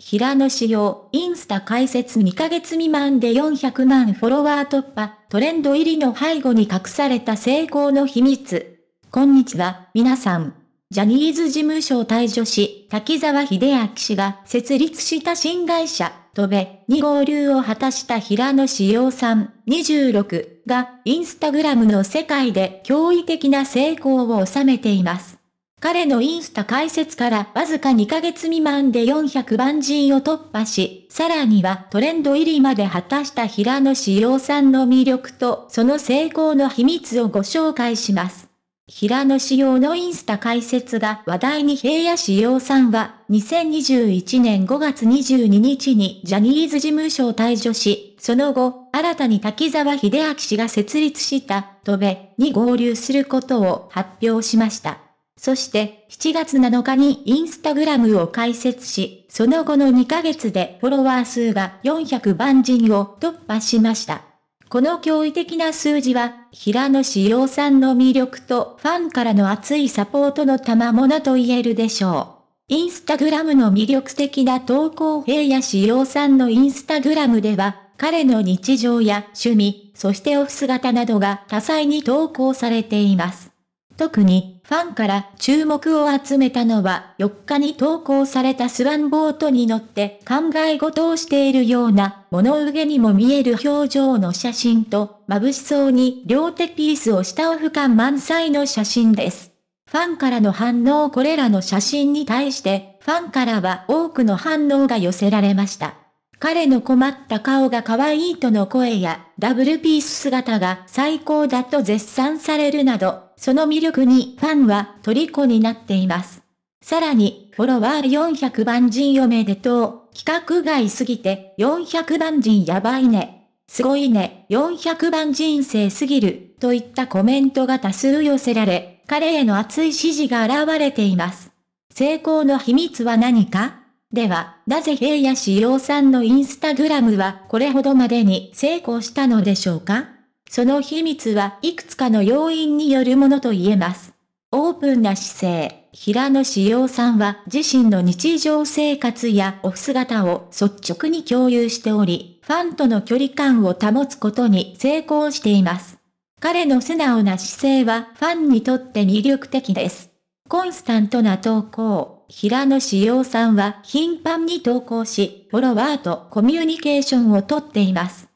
平野紫耀、インスタ解説2ヶ月未満で400万フォロワー突破、トレンド入りの背後に隠された成功の秘密。こんにちは、皆さん。ジャニーズ事務所を退所し、滝沢秀明氏が設立した新会社、トベに合流を果たした平野紫耀さん、26が、インスタグラムの世界で驚異的な成功を収めています。彼のインスタ解説からわずか2ヶ月未満で400万人を突破し、さらにはトレンド入りまで果たした平野志陽さんの魅力とその成功の秘密をご紹介します。平野志陽のインスタ解説が話題に平野志陽さんは、2021年5月22日にジャニーズ事務所を退所し、その後、新たに滝沢秀明氏が設立した、とべ、に合流することを発表しました。そして7月7日にインスタグラムを開設し、その後の2ヶ月でフォロワー数が400万人を突破しました。この驚異的な数字は、平野志陽さんの魅力とファンからの熱いサポートの賜物と言えるでしょう。インスタグラムの魅力的な投稿平野志陽さんのインスタグラムでは、彼の日常や趣味、そしてオフ姿などが多彩に投稿されています。特にファンから注目を集めたのは4日に投稿されたスワンボートに乗って考え事をしているような物憂げにも見える表情の写真と眩しそうに両手ピースをしたオフ感満載の写真です。ファンからの反応これらの写真に対してファンからは多くの反応が寄せられました。彼の困った顔が可愛いとの声や、ダブルピース姿が最高だと絶賛されるなど、その魅力にファンは虜になっています。さらに、フォロワー400万人おめでとう、企画外すぎて、400万人やばいね。すごいね、400万人生すぎる、といったコメントが多数寄せられ、彼への熱い支持が現れています。成功の秘密は何かでは、なぜ平野志陽さんのインスタグラムはこれほどまでに成功したのでしょうかその秘密はいくつかの要因によるものと言えます。オープンな姿勢、平野志陽さんは自身の日常生活やオフ姿を率直に共有しており、ファンとの距離感を保つことに成功しています。彼の素直な姿勢はファンにとって魅力的です。コンスタントな投稿、平野志耀さんは頻繁に投稿し、フォロワーとコミュニケーションをとっています。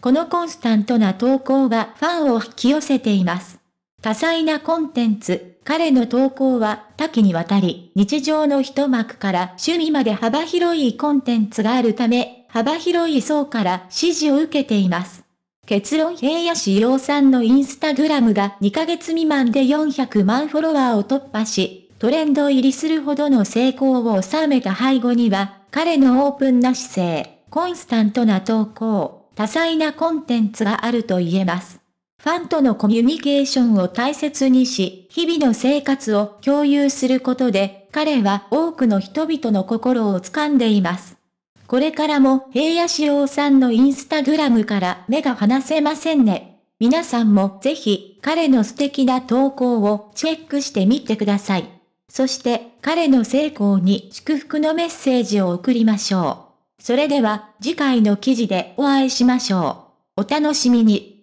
このコンスタントな投稿がファンを引き寄せています。多彩なコンテンツ、彼の投稿は多岐にわたり、日常の一幕から趣味まで幅広いコンテンツがあるため、幅広い層から支持を受けています。結論平野志耀さんのインスタグラムが2ヶ月未満で400万フォロワーを突破し、トレンド入りするほどの成功を収めた背後には、彼のオープンな姿勢、コンスタントな投稿、多彩なコンテンツがあると言えます。ファンとのコミュニケーションを大切にし、日々の生活を共有することで、彼は多くの人々の心を掴んでいます。これからも平野志陽さんのインスタグラムから目が離せませんね。皆さんもぜひ彼の素敵な投稿をチェックしてみてください。そして彼の成功に祝福のメッセージを送りましょう。それでは次回の記事でお会いしましょう。お楽しみに。